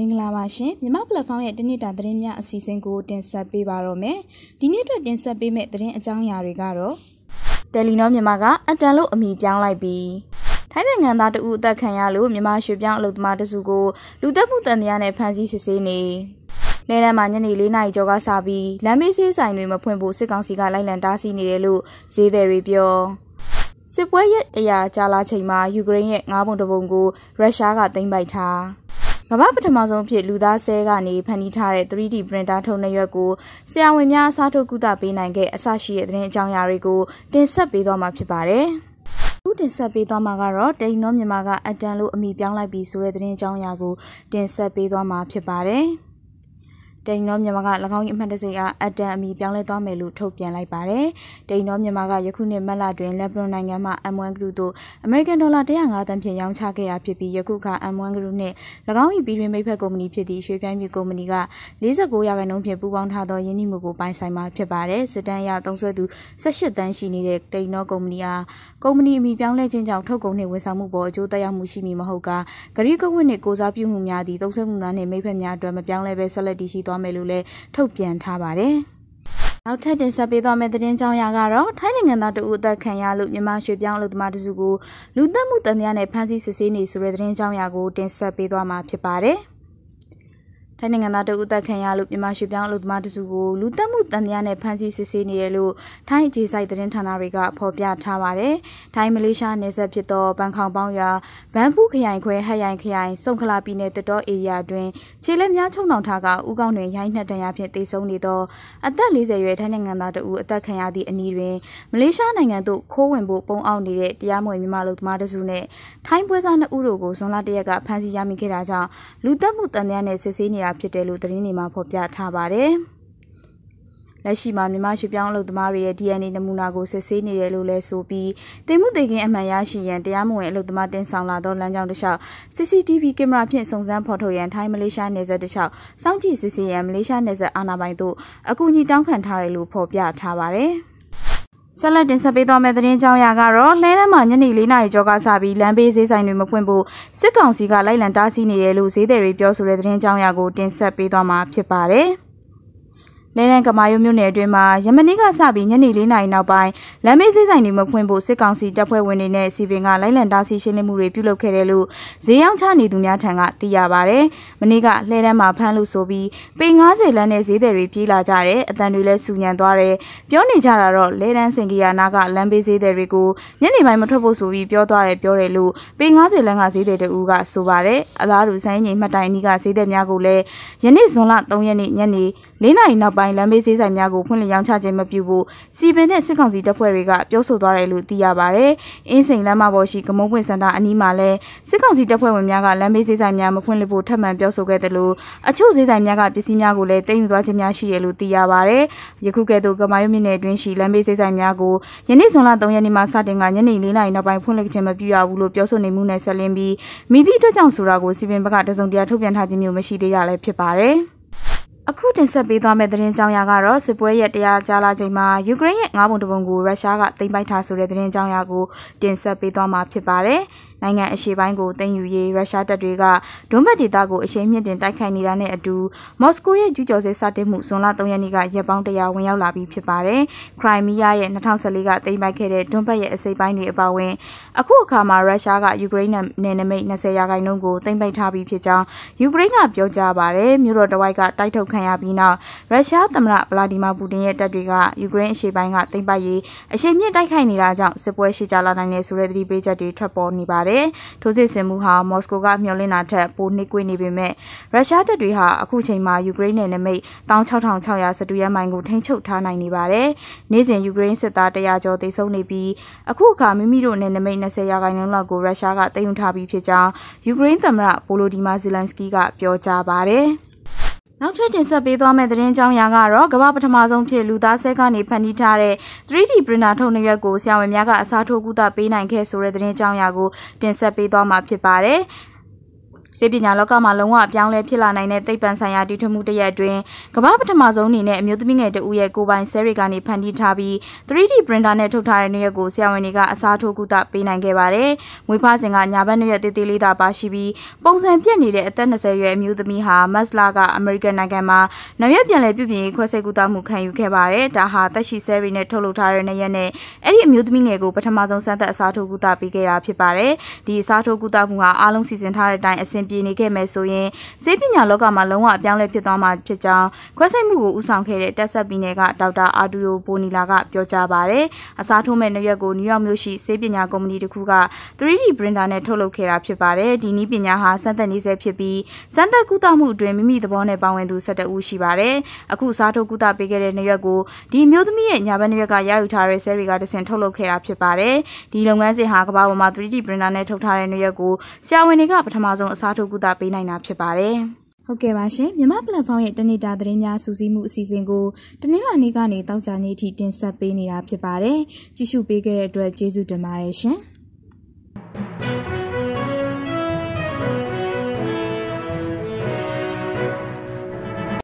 မင်္ဂလာပါရှင်မြမပလက်ဖောင်းရဲ့တနေ့တာသတင်းများအစီအစဉ်ကိုတင်ဆက်ပေးပါတော့မယ်ဒီနေ့အတွက်တင်ဆက်ပေးမယ့်သတင်းအကြောင်းအရာတွေကတော့တယ်လီနောမြန်မာကအတန်လို့အမိပြောင်းလိုက်ပြီးထိုင်းနိုင်ငံသားတဦးအသက်ခံရလို့မြန်မာရွှေပြောင်းအလုပ်သမားတစုကို လူသက်မှုတန်တရားနဲ့ဖမ်းဆီးစစ်ဆေးနေနေရမှာညနေ၄နာရီကျော်ကစပြီးလမ်းမေးဆေးဆိုင်တွေမဖွင့်ဖို့စစ်ကောင်စီကလိုက်လံတားဆီးနေတယ်လို့ဈေးသည်တွေပြောစစ်ပွဲရဲ့အရာကြာလာချိန်မှာယူကရိန်းရဲ့ငါးပုံတပုံကိုရုရှားကသိမ်းပိုက်ထားကမ္ဘာပထမဆုံးဖြစ်လူသားဆဲကနေဖန်တီးထားတဲ့ 3D printer ထုံးနှရွက်ကိုဆရာဝန်များအစားထိုးကုသပေးနိုင်ခဲ့အစရှိတဲ့သတင်းအကြောင်းအရာတွေကိုတင်ဆက်ပေးသွားမှာဖြစ်ပါတယ်။အခုတင်ဆက်ပေးသွားမှာကတော့တိန်နောမြန်မာကအတန်လို့အမိပြောင်းလိုက်ပြီဆိုတဲ့သတင်းအကြောင်းအရာကိုတင်ဆက်ပေးသွားမှာဖြစ်ပါတယ်။တိန်တော်မြန်မာက၎င်း၏အမှတ်တံဆိပ်အားအတန်အမီပြောင်းလဲသွားမယ်လို့ထုတ်ပြန်လိုက်ပါတယ်။တိန်တော်မြန်မာကယခုနှစ်မတ်လတွင်လက်ဘနွန်နိုင်ငံမှ M1 ဂရုသို့အမေရိကန်ဒေါ်လာ105သန်းဖြင့်ရောင်းချခဲ့တာဖြစ်ပြီးယခုအခါ M1 ဂရုနှင့်၎င်း၏ပြည်တွင်းမိဖက်ကုမ္ပဏီဖြစ်သည့်ရွှေပြိုင်ပြည်ကုမ္ပဏီက49ရာခိုင်နှုန်းဖြင့်ပူးပေါင်းထားသောယင်းနှိမှုကိုပိုင်ဆိုင်မှာဖြစ်ပါတယ်။စစ်တမ်းအရသုံးစွဲသူ18တန်းရှိနေတဲ့တိန်တော်ကုမ္ပဏီအားကုမ္ပဏီအမည်ပြောင်းလဲခြင်းကြောင့်ထုတ်ကုန်နှင့်ဝန်ဆောင်မှုပေါ်အကျိုးသက်ရောက်မှုရှိမည်မဟုတ်ကာဂရိကဝတ်နှင့်ကိုစားပြုမှုများသည့်သုံးစွဲမှုများနှင့်မိဖက်များအတွက်မပြောင်းလဲဘဲဆက်လက်တည်ရှိသွားသွားမယ်လို့လည်းထုတ်ပြန်ထားပါတယ်။နောက်ထပ်တင်ဆက်ပေးသွားမယ့်သတင်းကြောင်းအရာကတော့ထိုင်းနိုင်ငံသားတဦးအသက်ခံရလို့မြန်မာရွှေပြောင်းအလုပ်သမားတစုကိုလူသက်မှုတန်တရားနဲ့ဖမ်းဆီးစစ်ဆေးနေဆိုတဲ့သတင်းကြောင်းအရာကိုတင်ဆက်ပေးသွားမှာဖြစ်ပါတယ်။ထိုင်းနိုင်ငံသားတအုပ်သက်ခံရလို့မြန်မာရွှေပြောင်းအလုပ်သမားတစုကိုလူတက်မှုတန်တရားနဲ့ဖမ်းဆီးစစ်ဆေးနေတယ်လို့ထိုင်းအခြေစိုက်သတင်းဌာနတွေကဖော်ပြထားပါတယ်။ထိုင်းမလေးရှားနယ်စပ်ဖြစ်သောဘန်ခေါင်ပေါင်းရွာဘန်ဖူးခရိုင်ခွဲဟတ်ရိုင်ခရိုင်စုံခလာပြည်နယ်တတော်ဧရာတွင်ခြေလက်များချုံနှောင်ထားကဥကောင်းတွင်ရိုင်းနှက်တန်ရာဖြင့်တေဆုံးနေသောအသက်40ရွယ်ထိုင်းနိုင်ငံသားတအုပ်အသက်ခံရသည့်အနီးတွင်မလေးရှားနိုင်ငံသို့ခိုးဝင်ဖို့ပုံအောင်နေတဲ့တရားမဝင်မြန်မာလူသမားတစုနဲ့ထိုင်းပွဲစားနှစ်ဦးတို့ကိုဇွန်လတရက်ကဖမ်းဆီးရမိခဲ့တာကြောင့်လူတက်မှုတန်တရားနဲ့စစ်ဆေးနေတာတာဖြစ်တယ်လို့သတင်းတွေမှာဖော်ပြထားပါတယ်။လက်ရှိမှာမြန်မာရွှေပြောင်းအလုပ်သမားတွေရဲ့ DNA နမူနာကိုစစ်ဆေးနေတယ်လို့လဲဆိုပြီးတိမ်မှုတိမ်ကင်းအမှန်ရရှိရန်တရားမဝင်အလုပ်သမားတင်ဆောင်လာသောလမ်းကြောင်းတစ်လျှောက် CCTV ကင်မရာဖြင့်စုံစမ်းဖော်ထုတ်ရန်ထိုင်းမလေးရှားနယ်စပ်တစ်လျှောက်စောင့်ကြည့်စစ်ဆေးရန်မလေးရှားနယ်စပ်အာဏာပိုင်တို့အကူအညီတောင်းခံထားတယ်လို့ဖော်ပြထားပါတယ်။ဆက်လက်တင်ဆက်ပေးသွားမယ့်သတင်းကြောင်းရာကတော့လှဲလမ်းမှာညနေ၄နာရီကျော်ကစပြီးလမ်းဘေးဈေးဆိုင်တွေမဖွင့်ဖို့စစ်ကောင်စီကလိုက်လံတားဆီးနေတယ်လို့ဈေးသည်တွေပြောဆိုတဲ့သတင်းကြောင်းရာကိုတင်ဆက်ပေးသွားမှာဖြစ်ပါတယ်။လဲလန်းကမာယုံမြို့နယ်အတွင်းမှာယမနေ့ကစပြီးညနေ၄နာရီနောက်ပိုင်းလမ်းမေးစိဆိုင်တွေမဖွင့်ဖို့စစ်ကောင်စီတပ်ဖွဲ့ဝင်တွေနဲ့စီပင်ကလိုက်လံတားဆီးရှင်းလင်းမှုတွေပြုလုပ်ခဲ့တယ်လို့ဈေးရောင်းချနေသူများထံကသိရပါဗျ။မနေ့ကလဲလန်းမှာဖမ်းလို့ဆိုပြီးပေ90လမ်းနဲ့ဈေးသည်တွေပြေးလာကြတယ်။အတန်တွေလည်းစူညံသွားတယ်။ပြောနေကြတာတော့လဲလန်းစင်ကီယာနာကလမ်းမေးဈေးသည်တွေကိုညနေပိုင်းမထွက်ဖို့ဆိုပြီးပြောသွားတယ်ပြောတယ်လို့ပေ90လမ်းကဈေးသည်တူကဆိုပါတယ်။အလားတူဆိုင်းငိမ်မှတ်တိုင်နီးကဈေးသည်များကိုလည်းယနေ့ဇွန်လ3ရက်နေ့ညနေ9၄နိုင်နောက်ပိုင်းလမ်းဘေးဈေးဆိုင်များကိုဖွင့်လှစ်ရောင်းချခြင်းမပြုဖို့စီပင်နဲ့စစ်ကောင်စီတပ်ဖွဲ့တွေကပြောဆိုသွားတယ်လို့သိရပါဗျ။အင်းစိန်လမ်းမပေါ်ရှိကမုံပွင့်စင်တာအနီးမှာလည်းစစ်ကောင်စီတပ်ဖွဲ့ဝင်များကလမ်းဘေးဈေးဆိုင်များမဖွင့်လှစ်ဖို့ထပ်မံပြောဆိုခဲ့တယ်လို့အချို့ဈေးဆိုင်များကပစ္စည်းများကိုလည်းတင်ယူသွားခြင်းများရှိတယ်လို့သိရပါဗျ။ယခုကဲ့သို့ကမာယုမြို့နယ်အတွင်းရှိလမ်းဘေးဈေးဆိုင်များကိုယနေ့ဇွန်လ3ရက်နေ့မှာစတင်ကညနေ၄နာရီနောက်ပိုင်းဖွင့်လှစ်ခြင်းမပြုရဘူးလို့ပြောဆိုနေမှုနဲ့ဆက်လင်းပြီးမိသည့်အတွက်ကြောင့်ဆိုတာကိုစီပင်ဘက်ကတစုံတရာထုတ်ပြန်ထားခြင်းမျိုးမရှိသေးရလည်းဖြစ်ပါတယ်။အခုတင်ဆက်ပေးသွားမယ့်သတင်းကြောင်းရာကတော့စစ်ပွဲရဲ့တရားကြားလာချိန်မှာယူကရိန်းရဲ့ငါးပုံတပုံကိုရုရှားကသိမ်းပိုက်ထားဆိုတဲ့သတင်းကြောင်းရာကိုတင်ဆက်ပေးသွားမှာဖြစ်ပါတယ်။နိုင်ငံအရှေ့ပိုင်းကိုသိမ်းယူရေးရုရှားတပ်တွေကဒွန်ဘတ်ဒေသကိုအရှိန်မြင့်တင်တိုက်ခိုက်နေတာနဲ့အတူမော်စကိုရဲ့ကျူးကျော်စစ်စတင်မှုဇွန်လ3ရက်နေ့ကရက်ပေါင်း100ဝင်ရောက်လာပြီးဖြစ်ပါတယ်။ခရိုင်းမီးယားရဲ့2014ကသိမ်းပိုက်ခဲ့တဲ့ဒွန်ဘတ်ရဲ့အစိပ်ပိုင်းတွေအပါအဝင်အခုအခါမှာရုရှားကယူကရိန်းနယ်နိမိတ်20ရာခိုင်နှုန်းကိုသိမ်းပိုက်ထားပြီးဖြစ်ကြောင်းယူကရိန်းကပြောကြားပါတယ်။မြို့တော်တဝိုက်ကတိုက်ထုတ်ခံရပြီးနောက်ရုရှားသမ္မတဗလာဒီမာပူတင်ရဲ့တပ်တွေကယူကရိန်းအရှေ့ပိုင်းကသိမ်းပိုက်ရေးအရှိန်မြင့်တိုက်ခိုက်နေတာကြောင့်စစ်ပွဲရှိကြလာနိုင်တယ်ဆိုတဲ့သတိပေးချက်တွေထွက်ပေါ်နေပါတယ်ပါတယ်။ထိုးစစ်ဆင်မှုဟာမော်စကိုကမျှော်လင့်တာထက်ပိုနှိကွေးနေပေမဲ့ရုရှားတပ်တွေဟာအခုချိန်မှာယူကရိန်းနယ်နိမိတ်16600စတုရမိုင်ကိုထိန်းချုပ်ထားနိုင်နေပါတယ်။နေ့စဉ်ယူကရိန်းစစ်သား100ကျော်သေဆုံးနေပြီးအခုအခါမိမိတို့နယ်နိမိတ်20ရာခိုင်နှုန်းလောက်ကိုရုရှားကသိမ်းယူထားပြီးဖြစ်ကြောင်းယူကရိန်းသမ္မတပိုလိုဒီမာဇီလန်စကီးကပြောကြားပါတယ်။နောက်ထပ်တင်ဆက်ပေးသွားမယ့်သတင်းကြောင်းရာကတော့ကမ္ဘာပထမဆုံးဖြစ်လူသားဆဲကနေဖန်တီးထားတဲ့ 3D printer ထုတ်နှုတ်ရွက်ကိုဆရာဝန်များကအစားထိုးကူတာပေးနိုင်ခဲ့ဆိုတဲ့သတင်းကြောင်းရာကိုတင်ဆက်ပေးသွားမှာဖြစ်ပါတယ်။စေပညာလောကမှာလုံးဝအပြောင်းလဲဖြစ်လာနိုင်တဲ့သိပ္ပံဆိုင်ရာတည်ထွင်မှုတစ်ရက်အတွင်းကမ္ဘာပထမဆုံးအနေနဲ့အမျိုးသမီးငယ်တဦးရဲ့ကိုပိုင်ဆဲရီကနေဖန်တီးထားပြီး 3D printer နဲ့ထုတ်ထားတဲ့နှုတ်ရက်ကိုဆရာဝန်တွေကအစားထိုးကူတာပေးနိုင်ခဲ့ပါတယ်။မွေးဖွားစဉ်ကညာဘက်နှုတ်ရက်သေးသေးလေးသာပါရှိပြီးပုံစံပြက်နေတဲ့အသက်20ရွယ်အမျိုးသမီးဟာမတ်လာကအမေရိကန်နိုင်ငံမှာနှုတ်ရက်ပြန်လည်ပြုပြင်ခွဲစိတ်ကူတာမှုခံယူခဲ့ပါတယ်။ဒါဟာတက်ရှိဆဲရီနဲ့ထုတ်လုပ်ထားတဲ့နှုတ်ရက်နဲ့အဲ့ဒီအမျိုးသမီးငယ်ကိုပထမဆုံးစမ်းသပ်အစားထိုးကူတာပေးခဲ့တာဖြစ်ပါတယ်။ဒီအစားထိုးကူတာမှုဟာအားလုံးစီစဉ်ထားတဲ့အတိုင်းအဆင်ပြေနေခဲ့မယ်ဆိုရင်ဆေးပညာလောကမှာလုံးဝအပြောင်းလဲဖြစ်သွားမှာဖြစ်ကြောင်းခွဲစိတ်မှုကိုဦးဆောင်ခဲ့တဲ့တက်ဆက်ပီနယ်ကဒေါက်တာအာဒူယိုဘိုနီလာကပြောကြားပါတယ်။အစားထိုးမဲ့နရွက်ကိုနယူးယောက်မြို့ရှိဆေးပညာကုမ္ပဏီတစ်ခုက 3D printer နဲ့ထုတ်လုပ်ခဲ့တာဖြစ်ပါတယ်။ဒီနည်းပညာဟာစမ်းသပ်နေဆဲဖြစ်ပြီးစမ်းသပ်ကုသမှုအတွင်းမိမိသဘောနဲ့ပါဝင်သူ17ဦးရှိပါတယ်။အခုအစားထိုးကုသပေးခဲ့တဲ့နရွက်ကိုဒီမျိုးသမီးရဲ့ညာဘက်နရွက်ကရယူထားတဲ့ဆဲတွေကတဆင့်ထုတ်လုပ်ခဲ့တာဖြစ်ပါတယ်။ဒီလုပ်ငန်းစဉ်ဟာကမ္ဘာပေါ်မှာ 3D printer နဲ့ထုတ်ထားတဲ့နရွက်ကိုဆရာဝန်တွေကပထမဆုံးအစားထိုးထိုးကူတာပေးနိုင်တာဖြစ်ပါတယ်။ဟုတ်ကဲ့ပါရှင်မြမပလက်ဖောင်းရဲ့တနေ့တာသတင်းများစူးစီးမှုအစီအစဉ်ကိုတနင်္လာနေ့ကနေတောက်ကြနေ့ထိ တင်ဆက်ပေးနေတာဖြစ်ပါတယ်။ကြည့်ရှုပေးခဲ့တဲ့အတွက်ကျေးဇူးတင်ပါတယ်ရှင်။